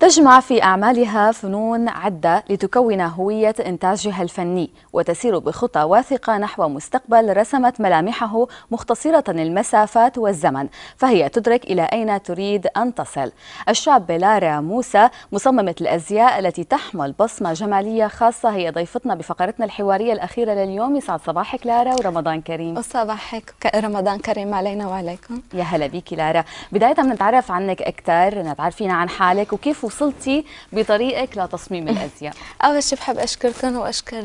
تجمع في أعمالها فنون عدة لتكون هوية إنتاجها الفني وتسير بخطى واثقة نحو مستقبل رسمت ملامحه مختصرة المسافات والزمن فهي تدرك إلى أين تريد أن تصل الشاب لارا موسى مصممة الأزياء التي تحمل بصمة جمالية خاصة هي ضيفتنا بفقرتنا الحوارية الأخيرة لليوم يسعد صباحك لارا ورمضان كريم صباحك رمضان كريم علينا وعليكم يا هلا بيكي لارا بداية بنتعرف عنك أكثر نتعرفين عن حالك وكيف وصلتي بطريقك لتصميم الازياء اول شيء بحب اشكركم واشكر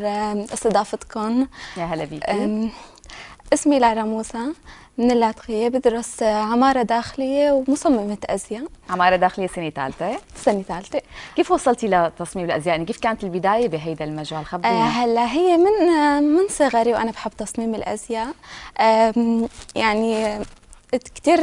استضافتكم يا هلا بيكي اسمي لارا موسى من اللاذقية بدرس عمارة داخلية ومصممة أزياء عمارة داخلية سنة ثالثة سنة ثالثة كيف وصلتي لتصميم الأزياء يعني كيف كانت البداية بهيدا المجال خبرينا آه هلا هي من آه، من صغري وأنا بحب تصميم الأزياء آه يعني كثير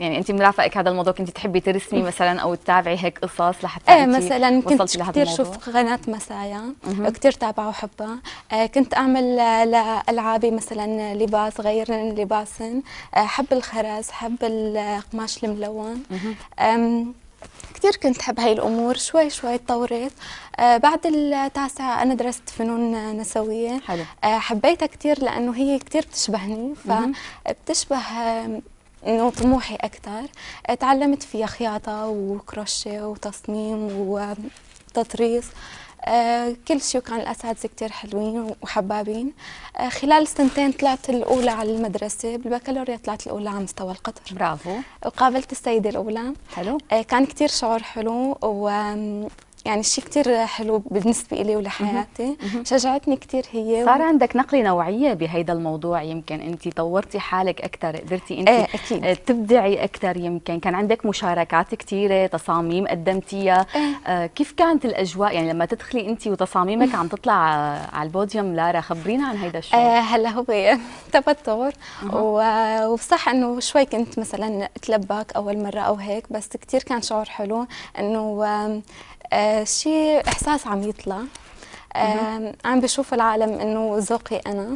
يعني انت مرافقك هذا الموضوع كنت تحبي ترسمي مثلا او تتابعي هيك قصص لحتى ايه مثلا كنت كثير شوف قناه مسايا كثير تابعه وحبها آه كنت اعمل لالعابي مثلا لباس غير لباس آه حب الخرز حب القماش الملون كثير كنت حب هاي الامور شوي شوي تطورت آه بعد التاسعة أنا درست فنون نسوية حلو. آه حبيتها كثير لأنه هي كثير بتشبهني فبتشبه انه طموحي اكثر تعلمت فيها خياطه وكروشيه وتصميم وتطريز آه، كل شيء وكان الاساتذه كثير حلوين وحبابين آه، خلال سنتين طلعت الاولى على المدرسه بالبكالوريا طلعت الاولى على مستوى القطر برافو وقابلت السيده الاولى حلو آه، كان كثير شعور حلو و يعني شيء كثير حلو بالنسبه لي ولحياتي شجعتني كثير هي صار و... عندك نقله نوعيه بهيدا الموضوع يمكن انت طورتي حالك اكثر قدرتي انت ايه أكيد. آه، تبدعي اكثر يمكن كان عندك مشاركات كثيره تصاميم قدمتيها ايه. آه كيف كانت الاجواء يعني لما تدخلي انت وتصاميمك عم تطلع على البوديوم لارا خبرينا عن هيدا الشيء آه هلا هو تبتر وصح انه شوي كنت مثلا اتلبك اول مره او هيك بس كثير كان شعور حلو انه آه، شيء احساس عم يطلع آه عم بشوف العالم انه ذوقي انا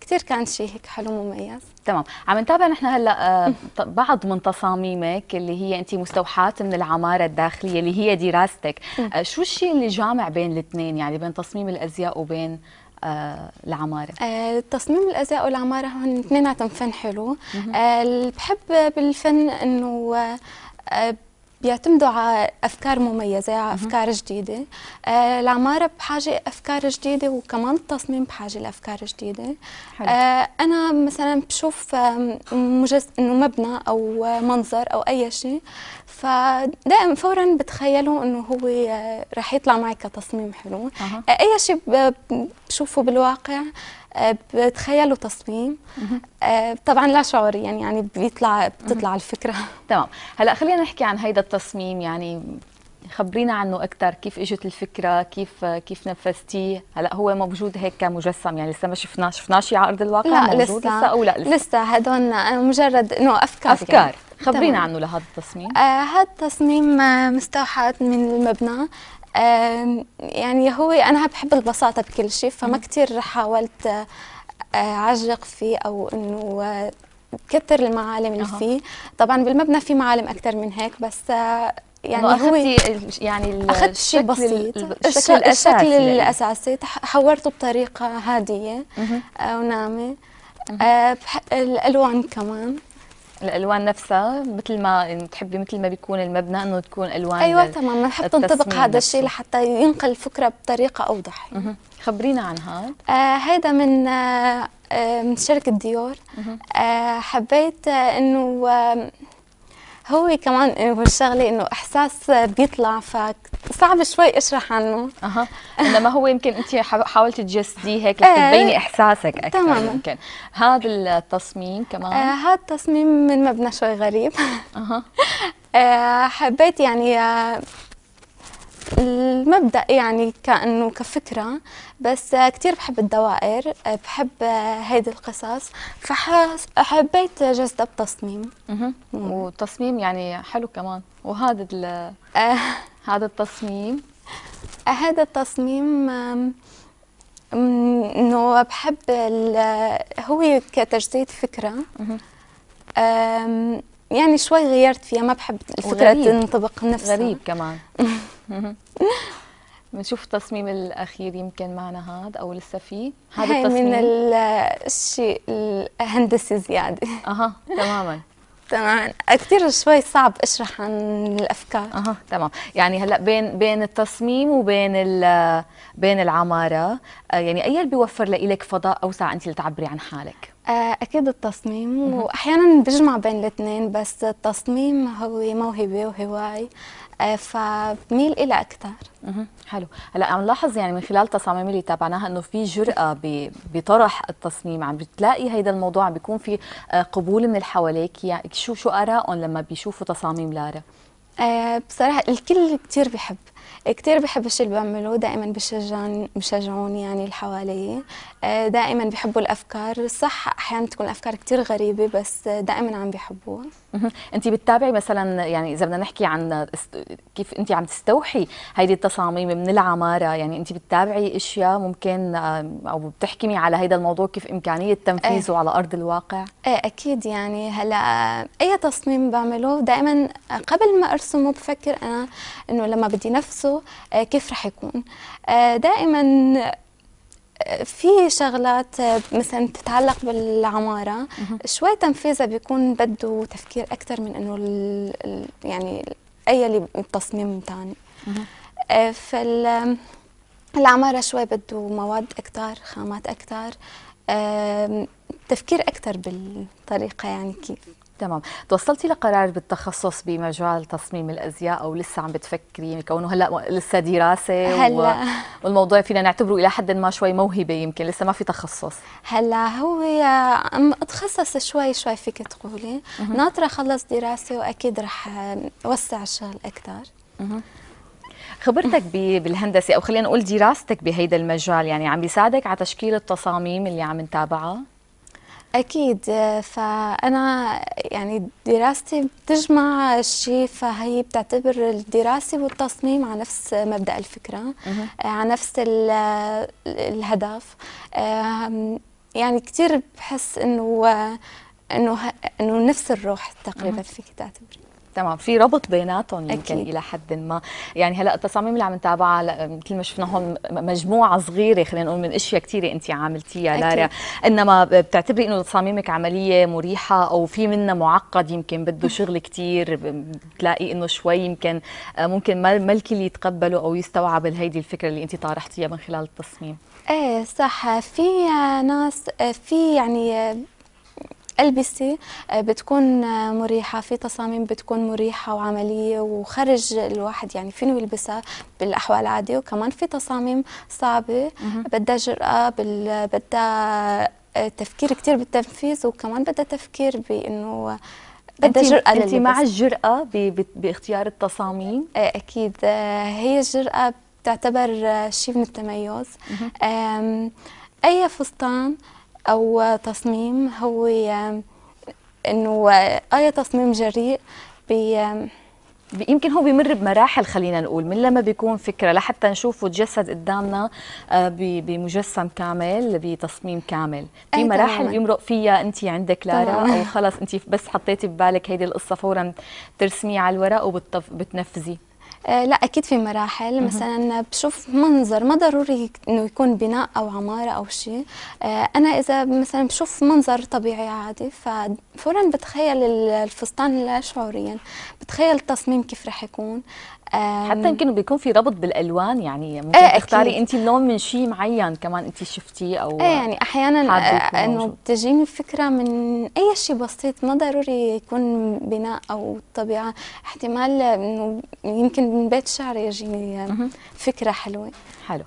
كثير كان شيء هيك حلو مميز تمام عم نتابع نحن هلا آه، بعض من تصاميمك اللي هي انت مستوحاه من العماره الداخليه اللي هي دراستك آه، شو الشيء اللي جامع بين الاثنين يعني بين تصميم الازياء وبين آه العمارة؟ آه تصميم الأزياء والعمارة هون اثنيناتهم فن حلو آه بحب بالفن أنه بيعتمدوا على افكار مميزه على افكار جديده آه، العماره بحاجه افكار جديده وكمان التصميم بحاجه لافكار جديده حلو. آه، انا مثلا بشوف مجس انه مبنى او منظر او اي شيء فدائما فورا بتخيلوا انه هو آه، رح يطلع معي كتصميم حلو أه. اي شيء بشوفه بالواقع آه، بتخيله تصميم آه، طبعا لا شعوريا يعني, يعني بيطلع بتطلع أه. الفكره تمام هلا خلينا نحكي عن هيدا التصميم يعني خبرينا عنه اكثر كيف اجت الفكره كيف كيف نفذتيه هلا هو موجود هيك كمجسم يعني لسه ما شفناه شفناه شيء على ارض الواقع لا موجود لسه, لسه او لا لسه, لسه هدول مجرد انه افكار افكار يعني. خبرينا عنه لهذا التصميم آه، هذا التصميم آه، مستوحى من المبنى آه، يعني هو أنا بحب البساطة بكل شيء فما كثير حاولت أعجق فيه أو إنه كثر المعالم اللي أه. فيه طبعا بالمبنى في معالم أكثر من هيك بس يعني هو يعني اخذت شيء بسيط الشكل الاساسي الشكل الاساسي يعني. حورته بطريقه هاديه وناعمه الالوان كمان الالوان نفسها مثل ما تحبي مثل ما بيكون المبنى انه تكون الوان ايوه تمام نحب نطبق هذا الشيء لحتى ينقل الفكره بطريقه اوضح خبرينا عن هذا آه من آه،, آه من شركه ديور آه حبيت آه انه آه هو كمان والشغله انه احساس بيطلع فصعب شوي اشرح عنه اها انما هو يمكن انت حاولتي تجسديه هيك إيه. لتبيني احساسك اكثر تماما. ممكن هذا التصميم كمان آه هذا التصميم من مبنى شوي غريب اها آه حبيت يعني آه، المبدا يعني كانه كفكره بس كثير بحب الدوائر بحب هيدي القصص فحبيت جزده التصميم والتصميم يعني حلو كمان وهذا ال... هذا التصميم هذا التصميم انه بحب هو كتجديد فكره يعني شوي غيرت فيها ما بحب الفكره تنطبق نفسها غريب كمان بنشوف التصميم الاخير يمكن معنا هذا او لسه فيه هذا التصميم من الشيء الهندسي زياده اها تماما تمام كثير شوي صعب اشرح عن الافكار اها تمام يعني هلا بين بين التصميم وبين بين العماره آه، يعني اي اللي بيوفر لك فضاء اوسع انت لتعبري عن حالك آه، اكيد التصميم واحيانا بجمع بين الاثنين بس التصميم هو موهبه وهواي آه، فبميل إلى أكثر حلو هلا عم نلاحظ يعني من خلال تصاميم اللي تابعناها انه في جرأه بطرح التصميم عم بتلاقي هيدا الموضوع عم بيكون في قبول من الحواليك حواليك يعني شو شو ارائهم لما بيشوفوا تصاميم لارا بصراحه الكل كثير بيحب كثير بحب الشيء اللي بعمله دائما بشجعون بشجعوني يعني اللي حوالي آه، دائما بحبوا الافكار صح احيانا تكون الافكار كثير غريبه بس دائما عم بحبوها انت بتتابعي مثلا يعني اذا بدنا نحكي عن كيف انت عم تستوحي هيدي التصاميم من العماره يعني انت بتتابعي اشياء ممكن او بتحكمي على هيدا الموضوع كيف امكانيه تنفيذه ايه على ارض الواقع ايه اكيد يعني هلا اي تصميم بعمله دائما قبل ما ارسمه بفكر انا انه لما بدي نفس نفسه آه، كيف رح يكون آه، دائما آه، في شغلات مثلا تتعلق بالعمارة شوي تنفيذها بيكون بده تفكير أكثر من إنه يعني أي اللي تصميم تاني فالعمارة شوي بده مواد أكثر خامات أكثر تفكير أكثر بالطريقة يعني كيف تمام توصلتي لقرار بالتخصص بمجال تصميم الازياء او لسه عم بتفكري يعني كونه هلا لسه دراسه هلا و... والموضوع فينا نعتبره الى حد ما شوي موهبه يمكن لسه ما في تخصص هلا هو اتخصص شوي شوي فيك تقولي ناطره اخلص دراسه واكيد رح وسع الشغل اكثر خبرتك بالهندسه او خلينا نقول دراستك بهيدا المجال يعني عم بيساعدك على تشكيل التصاميم اللي عم نتابعها أكيد فأنا يعني دراستي بتجمع الشيء فهي بتعتبر الدراسة والتصميم على نفس مبدأ الفكرة أه. على نفس الهدف يعني كثير بحس إنه إنه إنه نفس الروح تقريبا أه. فيك تعتبري تمام في ربط بيناتهم يمكن الى حد ما يعني هلا التصاميم اللي عم نتابعها مثل ما شفنا هون مجموعه صغيره خلينا نقول من اشياء كثيره انت عاملتيها لارا انما بتعتبري انه تصاميمك عمليه مريحه او في منها معقد يمكن بده شغل كثير بتلاقي انه شوي يمكن آه، ممكن ما الكل يتقبله او يستوعب هيدي الفكره اللي انت طرحتيها من خلال التصميم ايه صح في ناس آه، في يعني آه، البسه بتكون آه، مريحه في تصاميم بتكون مريحه وعمليه وخرج الواحد يعني فينو يلبسها بالاحوال العاديه وكمان في تصاميم صعبه بدها جرأه بدها آه، تفكير كثير بالتنفيذ وكمان بدها تفكير بانه آه، بدها جرأة انت مع الجرأة باختيار التصاميم؟ اكيد هي الجرأة بتعتبر شيء من التميز اي فستان أو تصميم هو إنه أي تصميم جريء يمكن هو بيمر بمراحل خلينا نقول من لما بيكون فكره لحتى نشوفه تجسد قدامنا آه، بمجسم كامل بتصميم كامل في مراحل بيمرق فيها انت عندك لارا او خلص انت بس حطيتي ببالك هيدي القصه فورا ترسميها على الورق وبتنفذي آه، لا اكيد في مراحل مثلا بشوف منظر ما ضروري انه يكون بناء او عماره او شيء آه، انا اذا مثلا بشوف منظر طبيعي عادي ففورا بتخيل الفستان لا شعوريا بتخيل التصميم كيف رح يكون حتى يمكن بيكون في ربط بالالوان يعني ممكن آه تختاري انت لون من شيء معين كمان انت شفتيه او ايه يعني احيانا آه، انه بتجيني الفكره من اي شيء بسيط ما ضروري يكون بناء او طبيعه احتمال انه يمكن من بيت شعر يجيني فكره حلوه حلو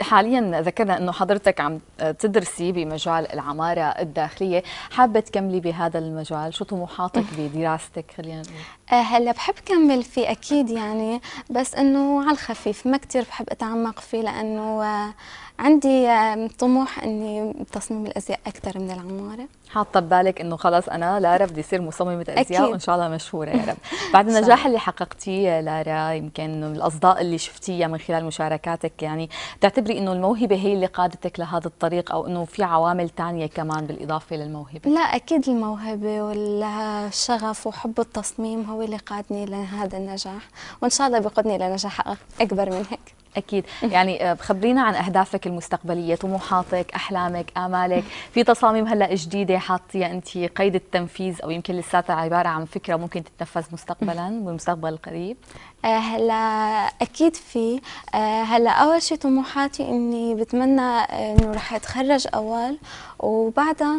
حاليا ذكرنا انه حضرتك عم تدرسي بمجال العماره الداخليه حابه تكملي بهذا المجال شو طموحاتك بدراستك خلينا نقول آه، هلا بحب كمل فيه اكيد اكيد يعني بس انه على الخفيف ما كثير بحب اتعمق فيه لانه آه، عندي آه، طموح اني تصميم الازياء اكثر من العماره حاطه ببالك انه خلص انا لارا بدي اصير مصممه ازياء أكيد. وان شاء الله مشهوره يا رب بعد النجاح اللي حققتيه لارا يمكن الاصداء اللي شفتيها من خلال مشاركاتك يعني بتعتبري انه الموهبه هي اللي قادتك لهذا الطريق او انه في عوامل ثانيه كمان بالاضافه للموهبه لا اكيد الموهبه والشغف وحب التصميم هو اللي قادني لهذا النجاح وان شاء الله الى لنجاح اكبر من هيك اكيد يعني آه، خبرينا عن اهدافك المستقبليه طموحاتك احلامك امالك في تصاميم هلا جديده حاطيه انت قيد التنفيذ او يمكن لساتها عباره عن فكره ممكن تتنفذ مستقبلا بالمستقبل القريب آه، هلا اكيد في آه، هلا اول شيء طموحاتي اني بتمنى انه رح اتخرج اول وبعدها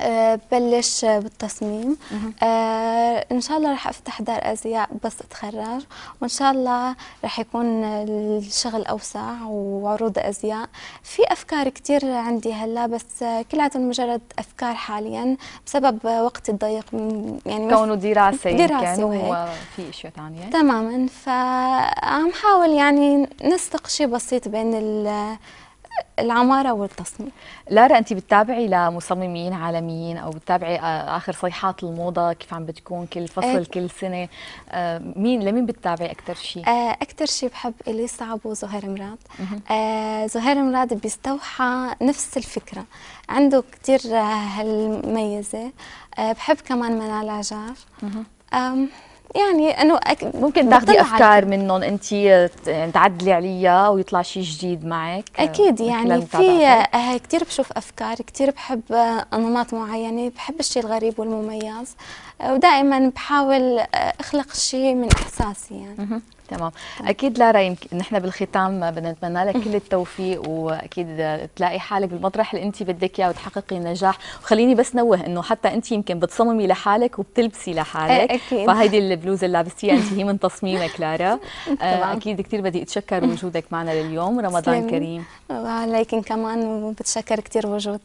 ببلش آه، بالتصميم آه ان شاء الله رح افتح دار ازياء بس اتخرج وان شاء الله رح يكون الشغل اوسع وعروض ازياء في افكار كثير عندي هلا بس كلها مجرد افكار حاليا بسبب وقتي الضيق يعني كونه دراسه دراسه وفي اشياء ثانيه تماما فعم حاول يعني نسق شيء بسيط بين العماره والتصميم لارا انت بتتابعي لمصممين عالميين او بتتابعي آه، اخر صيحات الموضه كيف عم بتكون كل فصل إيه. كل سنه آه مين لمين بتتابعي اكثر شيء آه اكثر شيء بحب الي صعب وزهير مراد آه زهير مراد بيستوحى نفس الفكره عنده كثير هالميزه آه بحب كمان منال عجار يعني انه ممكن تاخذي افكار منهم انت آه، تعدلي عليها ويطلع شيء جديد معك آه، اكيد يعني في كثير أه، بشوف افكار كثير بحب انماط معينه بحب الشيء الغريب والمميز ودائما بحاول اخلق شيء من احساسي يعني تمام اكيد لارا يمكن نحن بالختام بدنا نتمنى لك كل التوفيق واكيد تلاقي حالك بالمطرح اللي انت بدك اياه وتحققي النجاح وخليني بس نوه انه حتى انت يمكن بتصممي لحالك وبتلبسي لحالك إيه، أكيد. فهيدي البلوزه اللي لابستيها انت هي من تصميمك لارا آه، اكيد كثير بدي اتشكر وجودك معنا لليوم رمضان كريم وعليكم كمان وبتشكر كثير وجود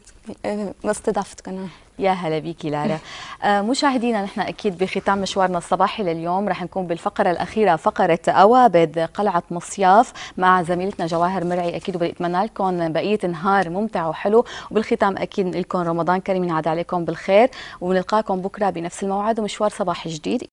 واستضافتكم آه، يا هلا بيكي لارا آه، مشاهدينا نحن اكيد بختام مشوارنا الصباحي لليوم رح نكون بالفقره الاخيره فقره اوابد قلعه مصياف مع زميلتنا جواهر مرعي اكيد وبدي اتمنى لكم بقيه نهار ممتع وحلو وبالختام اكيد لكم رمضان كريم ينعاد عليكم بالخير ونلقاكم بكره بنفس الموعد ومشوار صباحي جديد